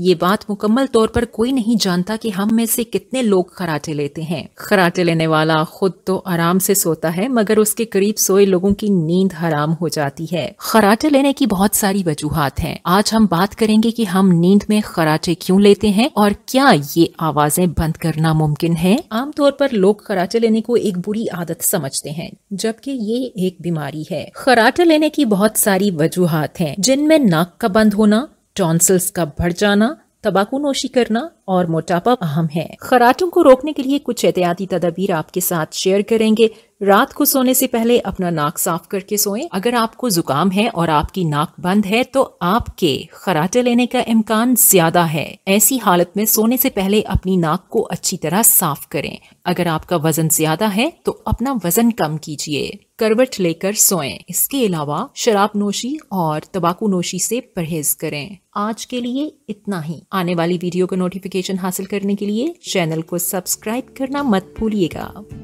ये बात मुकम्मल तौर पर कोई नहीं जानता कि हम में से कितने लोग खराटे लेते हैं खराटे लेने वाला खुद तो आराम से सोता है मगर उसके करीब सोए लोगों की नींद हराम हो जाती है खराटे लेने की बहुत सारी वजूहत हैं। आज हम बात करेंगे कि हम नींद में खराटे क्यों लेते हैं और क्या ये आवाजें बंद करना मुमकिन है आमतौर पर लोग खराटे लेने को एक बुरी आदत समझते हैं जबकि ये एक बीमारी है खराटे लेने की बहुत सारी वजूहत है जिनमें नाक का बंद होना टॉन्सल्स का बढ़ जाना नोशी करना और मोटापा अहम है खराटों को रोकने के लिए कुछ एहतियाती तदाबीर आपके साथ शेयर करेंगे रात को सोने से पहले अपना नाक साफ करके सोएं। अगर आपको जुकाम है और आपकी नाक बंद है तो आपके खराटे लेने का इम्कान ज्यादा है ऐसी हालत में सोने से पहले अपनी नाक को अच्छी तरह साफ करें अगर आपका वजन ज्यादा है तो अपना वजन कम कीजिए करवट लेकर सोएं। इसके अलावा शराब नोशी और तंबाकू नोशी से परहेज करें आज के लिए इतना ही आने वाली वीडियो का नोटिफिकेशन हासिल करने के लिए चैनल को सब्सक्राइब करना मत भूलिएगा